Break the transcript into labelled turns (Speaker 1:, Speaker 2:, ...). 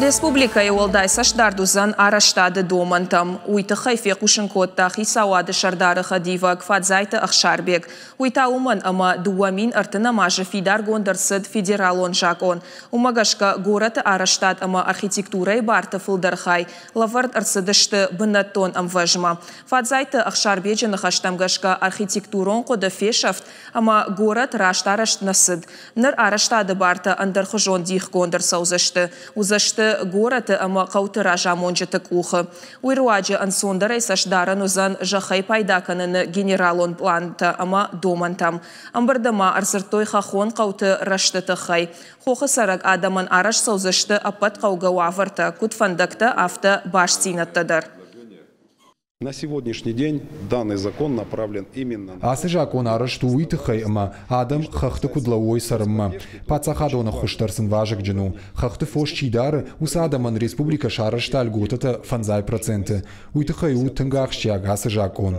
Speaker 1: Республика Еуылдай сашдардузан араштады домантам. Уйты хайфе кушынкотта хисауады шардары хадива фадзайты Ахшарбек. Уйта уман ама дуамин артына мажы фидар гондырсыд федералон жакон. Умагашка гораты араштад ама архитектурай барты фылдархай. Лавард арсыдышты бынаттон амважма. Фадзайты ақшарбечіні хаштамгашка архитектурон қоды фешафт ама горат рашт араштнасыд. Нар араштады барты андырхы жон дих гондыр саузышты. Узашты город мақауты э, ража монжытык ухы. Уйруаджы ансондарай сашдаран жахай пайдаканын генералон планты планта ама домантам. Амбардама арсыртой хахон қауты раштыты хай. Хохы сарак адаман араш саузышты апат қауға уавырты, кутфандыкты афты баш синыттыдыр.
Speaker 2: На сегодняшний день данный закон направлен именно
Speaker 3: Асы жакон араштуит хайма адам хахты кудлауой сарма пацахадона хуштарсын важық джину Хақты фош чидар ус адаман республика шарышта гутата фанзай проценты Уйтықайу у тынгахшчаг асы закон